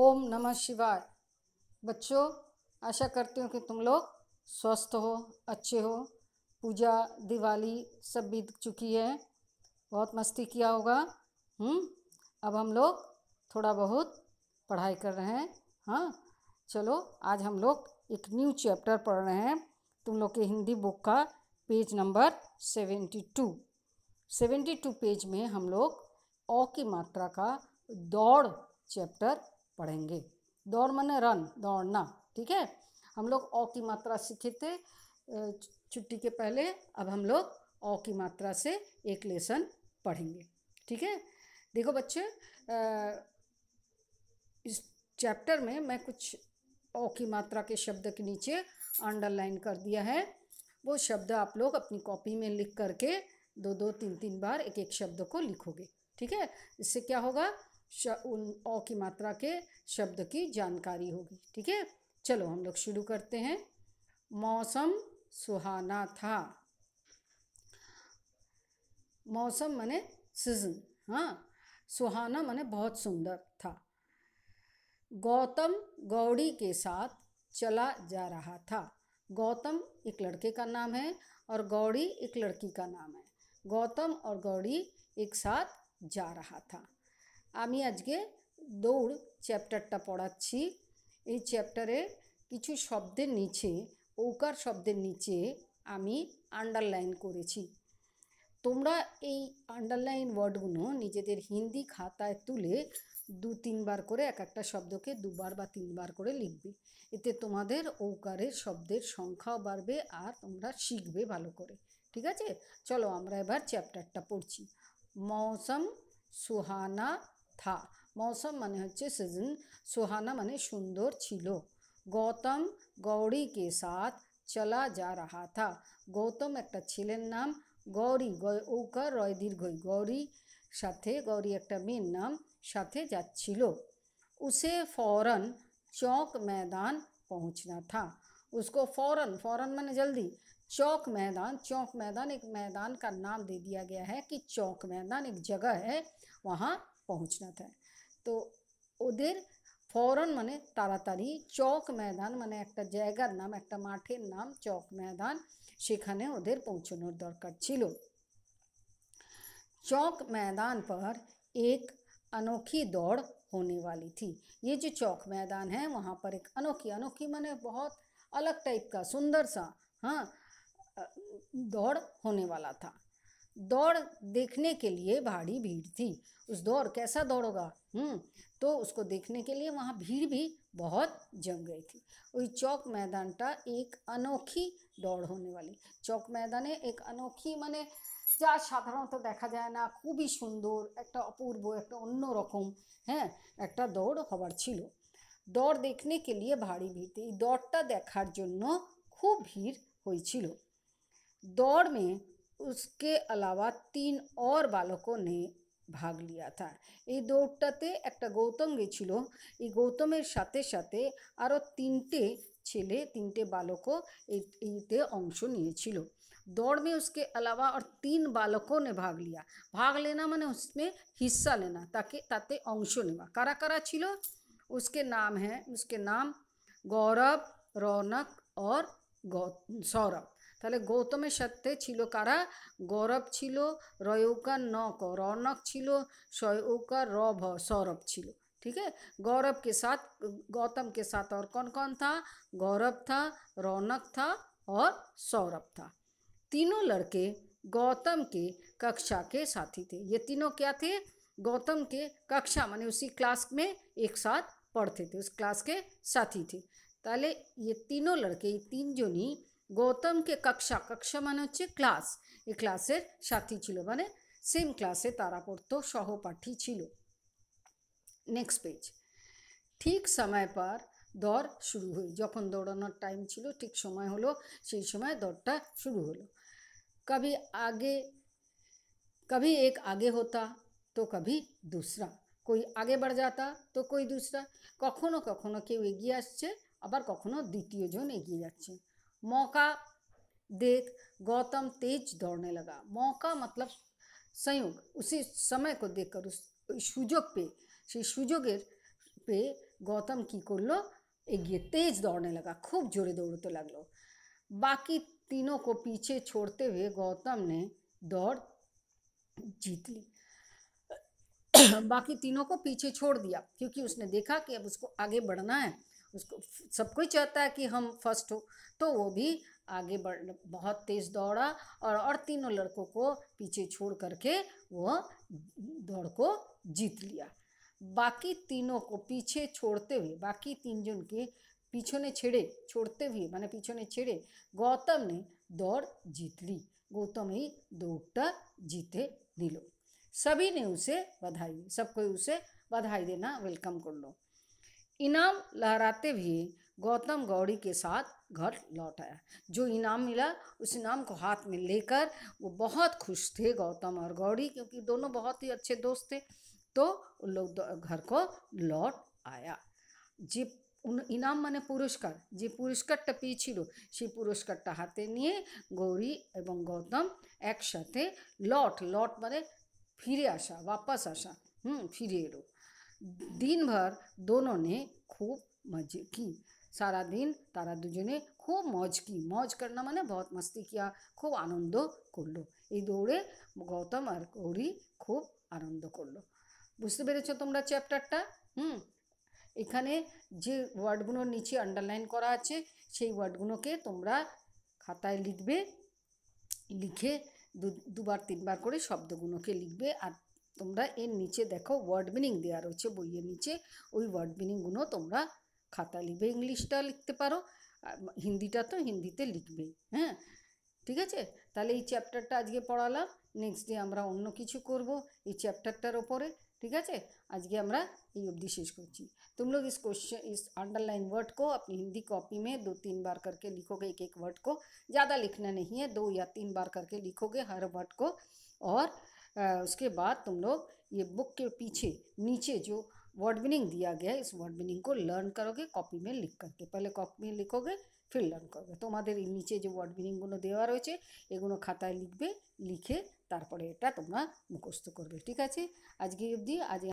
ओम नमः शिवाय बच्चों आशा करती हूँ कि तुम लोग स्वस्थ हो अच्छे हो पूजा दिवाली सब बीत चुकी है बहुत मस्ती किया होगा हम्म अब हम लोग थोड़ा बहुत पढ़ाई कर रहे हैं हाँ चलो आज हम लोग एक न्यू चैप्टर पढ़ रहे हैं तुम लोग के हिंदी बुक का page number seventy two seventy two page में हम लोग ओ की मात्रा का दौड़ चैप्टर पढ़ेंगे दौड़ मने रन दौड़ना ठीक है हम लोग औ की मात्रा सीखे थे छुट्टी के पहले अब हम लोग औ की मात्रा से एक लेसन पढ़ेंगे ठीक है देखो बच्चे इस चैप्टर में मैं कुछ औ की मात्रा के शब्द के नीचे अंडरलाइन कर दिया है वो शब्द आप लोग अपनी कॉपी में लिख करके दो दो तीन तीन बार एक एक शब्द को लिखोगे ठीक है इससे क्या होगा उन औ की मात्रा के शब्द की जानकारी होगी ठीक है चलो हम लोग शुरू करते हैं मौसम सुहाना था मौसम माने सीजन हाँ सुहाना माने बहुत सुंदर था गौतम गौड़ी के साथ चला जा रहा था गौतम एक लड़के का नाम है और गौड़ी एक लड़की का नाम है गौतम और गौड़ी एक साथ जा रहा था আমি আজকে দৌড় চ্যাপ্টারটা পড়াচ্ছি এই চ্যাপ্টারে কিছু শব্দের নিচে ওকার শব্দের নিচে আমি আন্ডারলাইন করেছি তোমরা এই আন্ডারলাইন ওয়ার্ডগুলো নিজেদের হিন্দি খাতায় তুলে দু তিনবার করে এক একটা শব্দকে দুবার বা তিনবার করে লিখবে এতে তোমাদের ওকারের শব্দের সংখ্যাও বাড়বে আর তোমরা শিখবে ভালো করে ঠিক আছে চলো আমরা এবার চ্যাপ্টারটা পড়ছি মৌসম সুহানা था मौसम मन हे सीजन सुहाना मन सुंदर छिलो गौतम गौरी के साथ चला जा रहा था गौतम एक नाम गौरी गौकर रय दीर्घय गौरी साथे गौरी एक मेर नाम साथे जा उसे फौरन चौक मैदान पहुँचना था उसको फौरन फौरन मैंने जल्दी चौक मैदान चौक मैदान एक मैदान का नाम दे दिया गया है कि चौक मैदान एक जगह है वहाँ पहुँचना था तो फौरन मैंने ताड़ाड़ी चौक मैदान मैंने एक जैगार नाम एक मठर नाम चौक मैदान से पोचान दरकार छो चौक मैदान पर एक अनोखी दौड़ होने वाली थी ये जो चौक मैदान है वहाँ पर एक अनोखी अनोखी मैंने बहुत अलग टाइप का सुंदर सा हाँ दौड़ होने वाला था दौड़ देखने के लिए भारी भीड़ थी उस दौड़ कैसा दौड़ोगा तो उसको देखने के लिए वहाँ भीड़ भी बहुत जम गई थी वही चौक मैदान टा एक अनोखी दौड़ होने वाली চক ময়দানে এক अनोखी মানে যা সাধারণত দেখা যায় না খুবই সুন্দর একটা অপূর্ব একটা অন্য রকম হ্যাঁ একটা দৌড় হবার ছিল দৌড় দেখনে কে লিয়ে ভারী ভিড় এই দৌড়টা দেখার জন্য খুব ভিড় হয়েছিল দৌড় মে उसके अलावा तीन और बालकों ने भाग लिया था ये দৌড়টাতে एक गौतम गेलो ये गौतम साथे साथ আরও তিনটে ছেলে बालकों अंश नहीं दौड़ में उसके अलावा और तीन बालकों ने भाग लिया भाग लेना मैंने उसमें हिस्सा लेना ताकि ताते अंश लेवा कारा कारा छो उसके नाम है उसके नाम गौरव रौनक और गौ सौरभ তাহলে গৌতমের সাথে ছিল কারা গৌরব ছিল রয়ৌকা নক রৌনক ছিল সয়ৌকা भ सौरभ ছিল ठीक है गौरव के साथ गौतम के साथ और कौन कौन था गौरव था रौनक था और सौरभ था तीनों लड़के गौतम के कक्षा के साथी थे ये तीनों क्या थे गौतम के कक्षा माने उसी क्लास में एक साथ पढ़ते थे उस क्लास के साथी थे ताले ये तीनों लड़के तीन जो जोनी গৌতমকে কক্ষা কক্ষা মানে হচ্ছে ক্লাস এই ক্লাসের সাথী ছিল মানে সেম ক্লাসে তারা পড়তো সহপাঠী ছিল নেক্সট পেজ ঠিক সময় পর দর শুরু হই যখন দৌড়ানোর টাইম ছিল ঠিক সময় হলো সেই সময় দরটা শুরু হলো কবি আগে কবি এক আগে হতা তো কবি दूसरा কই আগে বাড় जाता তো কই দুসরা কখনো কখনো কেউ এগিয়ে আসছে আবার কখনো দ্বিতীয়জন এগিয়ে যাচ্ছে मौका देख गौतम तेज दौड़ने लगा मौका मतलब संयोग उसी समय को देखकर उस সুযোগ পেয়ে पे गौतम की कर लो एक ये तेज दौड़ने लगा खूब जोरे दौड़ते तो लग लो बाकी तीनों को पीछे छोड़ते हुए गौतम ने दौड़ जीत ली बाकी तीनों को पीछे छोड़ दिया क्योंकि उसने देखा कि अब उसको आगे बढ़ना है उसको सब कोई चाहता है कि हम फर्स्ट हो तो वो भी आगे बढ़ बहुत तेज़ दौड़ा और और तीनों लड़कों को पीछे छोड़ करके वो दौड़ को जीत लिया बाकी तीनों को पीछे छोड़ते हुए बाकी तीन जन के पीछों ने छेड़े छोड़ते हुए मैंने पीछों ने छेड़े गौतम ने दौड़ जीत ली गौतम ही दौड़ता जीते दिलो सभी ने उसे बधाई सबको उसे बधाई देना वेलकम कर लो इनाम लहराते भी गौतम गौड़ी के साथ घर लौट आया जो इनाम मिला उस इनाम को हाथ में लेकर वो बहुत खुश थे गौतम और गौड़ी क्योंकि दोनों बहुत ही अच्छे दोस्त थे तो उन लोग घर को लौट आया जी ইনাম पुरस्कार পুরস্কার যে लो পেয়েছিল पुरस्कार পুরস্কারটা हाथे নিয়ে गौरी एवं गौतम একসাথে लौट लौट मैंने फिर আসা वापस আসা हम्म फिर लो দিনভর দোনোনে খুব ने কি मजे সারা দিন তারা দুজনে খুব মজ কি মজ করনা মানে বহুত মস্তি কিয়া খুব আনন্দ করলো এই দৌড়ে গৌতম আর গৌরী খুব আনন্দ করলো বুঝতে পেরেছো তোমরা চ্যাপ্টারটা হুম এখানে যে ওয়ার্ডগুলোর নিচে আন্ডারলাইন করা আছে সেই ওয়ার্ডগুলোকে তোমরা খাতায় লিখবে লিখে দুবার তিনবার করে শব্দগুলোকে লিখবে আর तुमरा इन नीचे देखो वर्ड मीनिंग दियार होछे বইয়ে নিচে ওই ওয়ার্ড मीनिंग গুলো তোমরা খাতা লিব ইংলিশটা লিখতে পারো আর হিন্দিটা তো হিন্দিতে লিখবে হ্যাঁ ঠিক আছে তাহলে এই চ্যাপ্টারটা আজকে পড়ালাম নেক্সট ডে আমরা অন্য কিছু করব এই চ্যাপ্টারটার উপরে ঠিক আছে আজকে আমরা ইংলিশ শেষ করছি तुम लोग इस क्वेश्चन इस अंडरलाइन वर्ड को अपनी हिंदी कॉपी में दो तीन बार करके लिखोगे एक-एक वर्ड को ज्यादा लिखना नहीं है दो या तीन बार करके लिखोगे हर वर्ड को और उसके बाद तुम लोग ये बुक के पीछे नीचे जो वर्ड मीनिंग दिया गया है इस वर्ड मीनिंग को लर्न करोगे कॉपी में लिख करके पहले कॉपी में लिखोगे फिर लर्न करोगे तुम्हारे नीचे जो वर्ड मीनिंगगुलो देवा रही है एगो खाए लिखे लिखे तरह यहाँ तुम्हारा मुखस्त कर ठीक है आज के अब्दि आज